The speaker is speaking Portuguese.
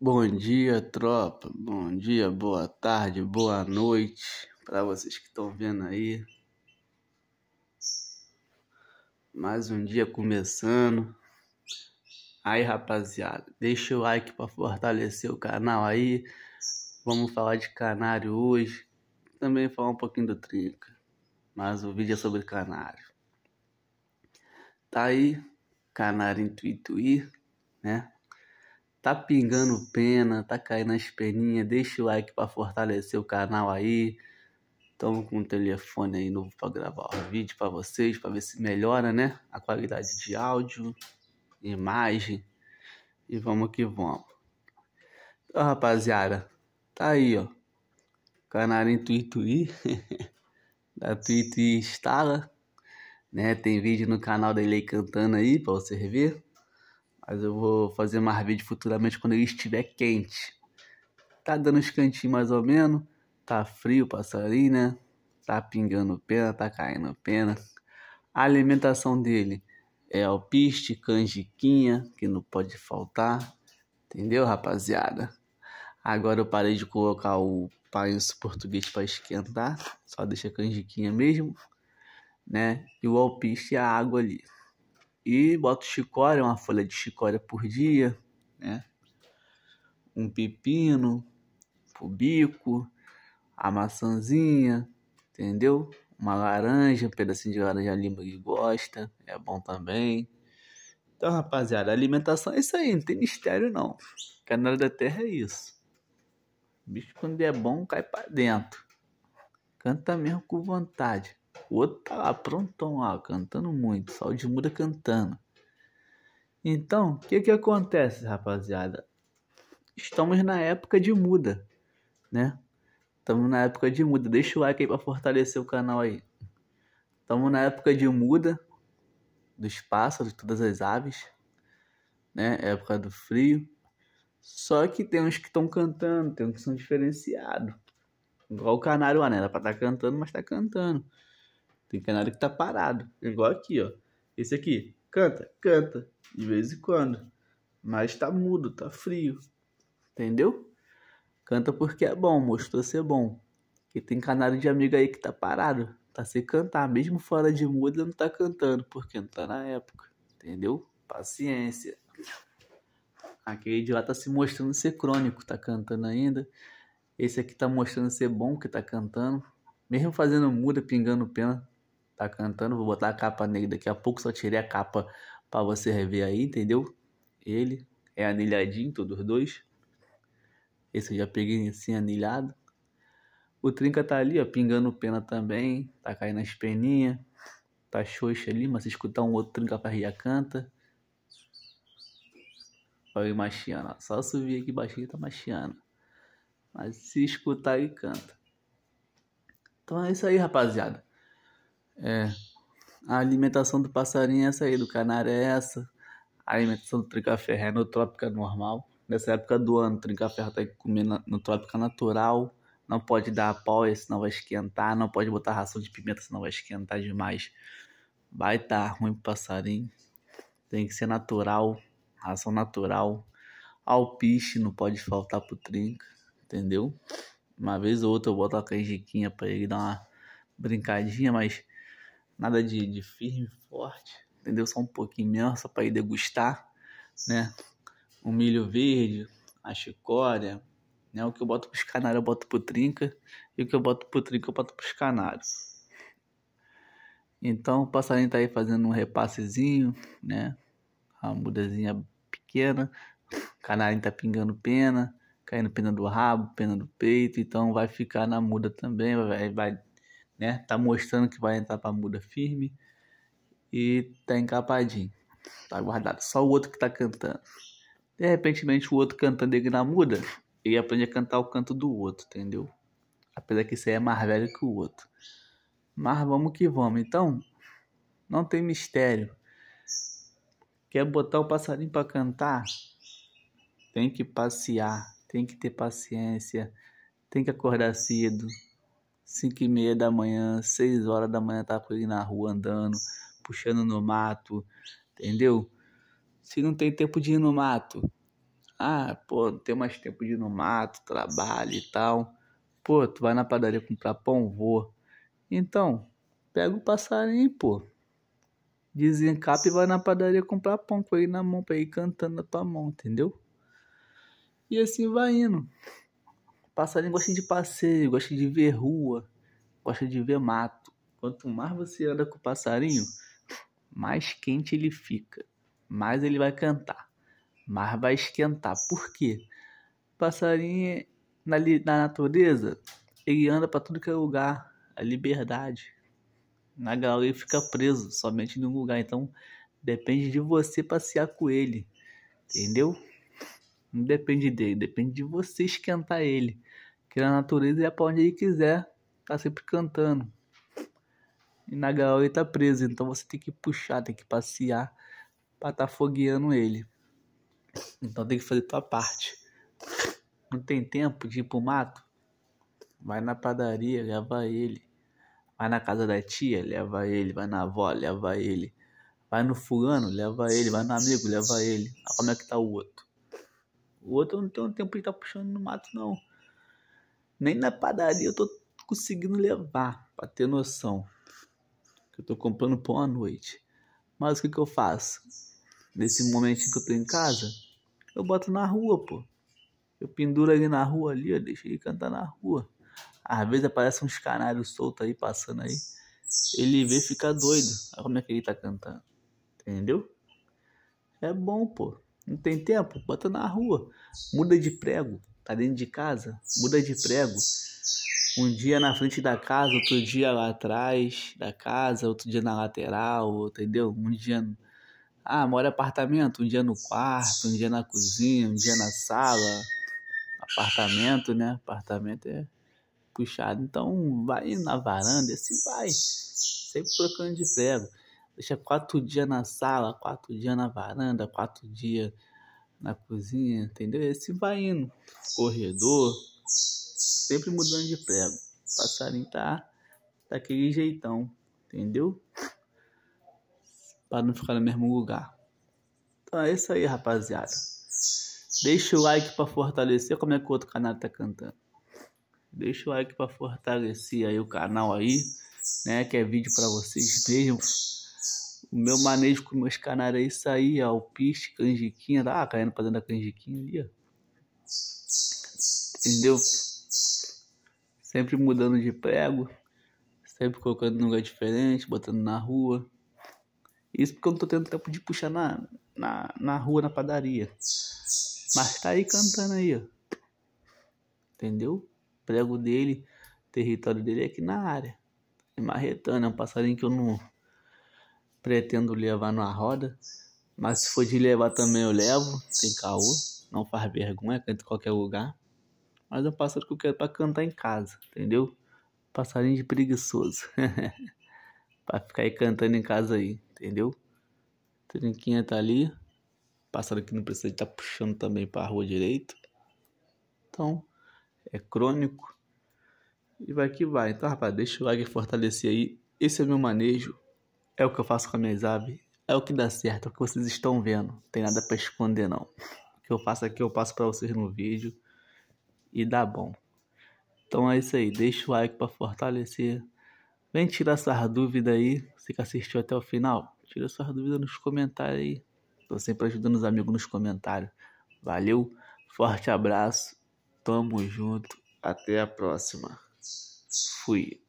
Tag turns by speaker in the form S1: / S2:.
S1: Bom dia, tropa. Bom dia, boa tarde, boa noite para vocês que estão vendo aí. Mais um dia começando. Aí, rapaziada, deixa o like para fortalecer o canal aí. Vamos falar de canário hoje. Também falar um pouquinho do trinca. Mas o vídeo é sobre canário. Tá aí, canário em né? Tá pingando pena, tá caindo as peninhas, deixa o like para fortalecer o canal aí. Tamo com um telefone aí novo para gravar o vídeo para vocês, para ver se melhora, né? A qualidade de áudio, imagem. E vamos que vamos. Então, rapaziada, tá aí, ó. Canarim Tuituí. da Tuituí Instala. Né? Tem vídeo no canal da Ilei cantando aí pra você ver. Mas eu vou fazer mais vídeo futuramente quando ele estiver quente. Tá dando uns cantinhos mais ou menos. Tá frio o passarinho, né? Tá pingando pena, tá caindo pena. A alimentação dele é alpiste, canjiquinha, que não pode faltar. Entendeu, rapaziada? Agora eu parei de colocar o paenço português para esquentar. Só deixa a canjiquinha mesmo, né? E o alpiste e a água ali. E boto chicória, uma folha de chicória por dia, né? Um pepino o bico, a maçãzinha, entendeu? Uma laranja, um pedacinho de laranja lima que gosta, é bom também. Então, rapaziada, alimentação é isso aí, não tem mistério não. Canário da terra é isso. O bicho quando é bom cai para dentro. Canta mesmo com vontade. O outro tá lá, prontão lá, cantando muito. de muda cantando. Então, o que que acontece, rapaziada? Estamos na época de muda, né? Estamos na época de muda. Deixa o like aí pra fortalecer o canal aí. Estamos na época de muda dos pássaros, todas as aves, né? Época do frio. Só que tem uns que estão cantando, tem uns que são diferenciados. Igual o canário lá, né? Era pra estar tá cantando, mas tá cantando. Tem canário que tá parado, igual aqui, ó. Esse aqui, canta, canta, de vez em quando. Mas tá mudo, tá frio. Entendeu? Canta porque é bom, mostrou ser bom. E tem canário de amigo aí que tá parado, tá sem cantar. Mesmo fora de muda, não tá cantando, porque não tá na época. Entendeu? Paciência. Aquele de lá tá se mostrando ser crônico, tá cantando ainda. Esse aqui tá mostrando ser bom, que tá cantando. Mesmo fazendo muda, pingando pena, tá cantando. Vou botar a capa nele daqui a pouco, só tirei a capa para você rever aí, entendeu? Ele é anilhadinho, todos dois. Esse eu já peguei assim anilhado. O Trinca tá ali, ó, pingando pena também, tá caindo as peninhas, tá xoxa ali, mas se escutar um outro Trinca pra rir, canta. Olha ele machiando, ó. só subir aqui baixinho tá machiando. Mas se escutar, ele canta. Então é isso aí, rapaziada. É. A alimentação do passarinho é essa aí, do canário é essa. A alimentação do trincaferro é trópica normal. Nessa época do ano, o trincaferro tem tá que comer no trópica natural. Não pode dar pau, senão vai esquentar. Não pode botar ração de pimenta, senão vai esquentar demais. Vai estar tá ruim pro passarinho. Tem que ser natural, ração natural. Alpiste não pode faltar pro trinca, entendeu? Uma vez ou outra eu boto a canjiquinha pra ele dar uma brincadinha, mas nada de, de firme, forte, entendeu? Só um pouquinho mesmo, só para ir degustar, né? O milho verde, a chicória, né? O que eu boto pros canários eu boto pro trinca, e o que eu boto pro trinca eu boto pros canários. Então o passarinho tá aí fazendo um repassezinho, né? A mudazinha pequena, o canarinho tá pingando pena, caindo pena do rabo, pena do peito, então vai ficar na muda também, vai, vai né? Tá mostrando que vai entrar para muda firme e tá encapadinho, tá guardado. Só o outro que tá cantando. De repente o outro cantando ele na muda, ele aprende a cantar o canto do outro, entendeu? Apesar que isso aí é mais velho que o outro. Mas vamos que vamos. Então, não tem mistério. Quer botar o passarinho para cantar? Tem que passear, tem que ter paciência, tem que acordar cedo, 5 e meia da manhã, 6 horas da manhã, tá com ele na rua andando, puxando no mato, entendeu? Se não tem tempo de ir no mato, ah, pô, não tem mais tempo de ir no mato, trabalho e tal. Pô, tu vai na padaria comprar pão? Vou. Então, pega o passarinho, pô. Desencapa e vai na padaria comprar pão com ele na mão, pra ir cantando na tua mão, entendeu? E assim vai indo. Passarinho gosta de passeio, gosta de ver rua, gosta de ver mato. Quanto mais você anda com o passarinho, mais quente ele fica, mais ele vai cantar, mais vai esquentar. Por quê? Passarinho na, na natureza, ele anda para tudo que é lugar, a liberdade. Na galera ele fica preso somente num lugar, então depende de você passear com ele, entendeu? Não depende dele, depende de você esquentar ele. Que na natureza ele é pra onde ele quiser, tá sempre cantando. E na gaiola ele tá preso, então você tem que puxar, tem que passear pra tá fogueando ele. Então tem que fazer tua parte. Não tem tempo de ir pro mato? Vai na padaria, leva ele. Vai na casa da tia, leva ele. Vai na avó, leva ele. Vai no fulano, leva ele. Vai no amigo, leva ele. como é que tá o outro. O outro eu não tenho tempo de estar tá puxando no mato, não. Nem na padaria eu tô conseguindo levar, pra ter noção. Que eu tô comprando pão à noite. Mas o que que eu faço? Nesse momento que eu tô em casa, eu boto na rua, pô. Eu penduro ali na rua ali, ó, deixo ele cantar na rua. Às vezes aparece uns canários soltos aí, passando aí. Ele vê e fica doido. Olha como é que ele tá cantando. Entendeu? É bom, pô. Não tem tempo? Bota na rua. Muda de prego. Tá dentro de casa? Muda de prego. Um dia na frente da casa, outro dia lá atrás da casa, outro dia na lateral, entendeu? Um dia. Ah, mora apartamento, um dia no quarto, um dia na cozinha, um dia na sala. Apartamento, né? Apartamento é puxado. Então vai na varanda, assim vai. Sempre trocando de prego. Deixa quatro dias na sala, quatro dias na varanda, quatro dias na cozinha, entendeu? E assim vai indo. Corredor, sempre mudando de prego. O passarinho tá daquele jeitão, entendeu? Para não ficar no mesmo lugar. Então é isso aí, rapaziada. Deixa o like para fortalecer. Como é que o outro canal tá cantando? Deixa o like para fortalecer aí o canal aí, né? Que é vídeo para vocês mesmo. O meu manejo com meus canarais saía, piste canjiquinha, tá, ah, caindo pra dentro da canjiquinha ali, ó. Entendeu? Sempre mudando de prego, sempre colocando num lugar diferente, botando na rua. Isso porque eu não tô tendo tempo de puxar na, na, na rua, na padaria. Mas tá aí cantando aí, ó. Entendeu? Prego dele, território dele é aqui na área. É marretando, é um passarinho que eu não pretendo levar numa roda. Mas se for de levar também eu levo, sem caô, não faz vergonha, canta em qualquer lugar. Mas é um pássaro que eu quero pra cantar em casa, entendeu? Passarinho de preguiçoso. pra ficar aí cantando em casa aí, entendeu? Trinquinha tá ali. Pássaro que não precisa estar tá puxando também pra rua direito. Então, é crônico. E vai que vai. Então, rapaz, deixa o like fortalecer aí. Esse é meu manejo. É o que eu faço com a minha exame. É o que dá certo, é o que vocês estão vendo. Não tem nada para esconder, não. O que eu faço aqui, eu passo para vocês no vídeo. E dá bom. Então é isso aí. Deixa o like para fortalecer. Vem tirar suas dúvidas aí. Você que assistiu até o final, tira suas dúvidas nos comentários aí. Tô sempre ajudando os amigos nos comentários. Valeu, forte abraço. Tamo junto. Até a próxima. Fui.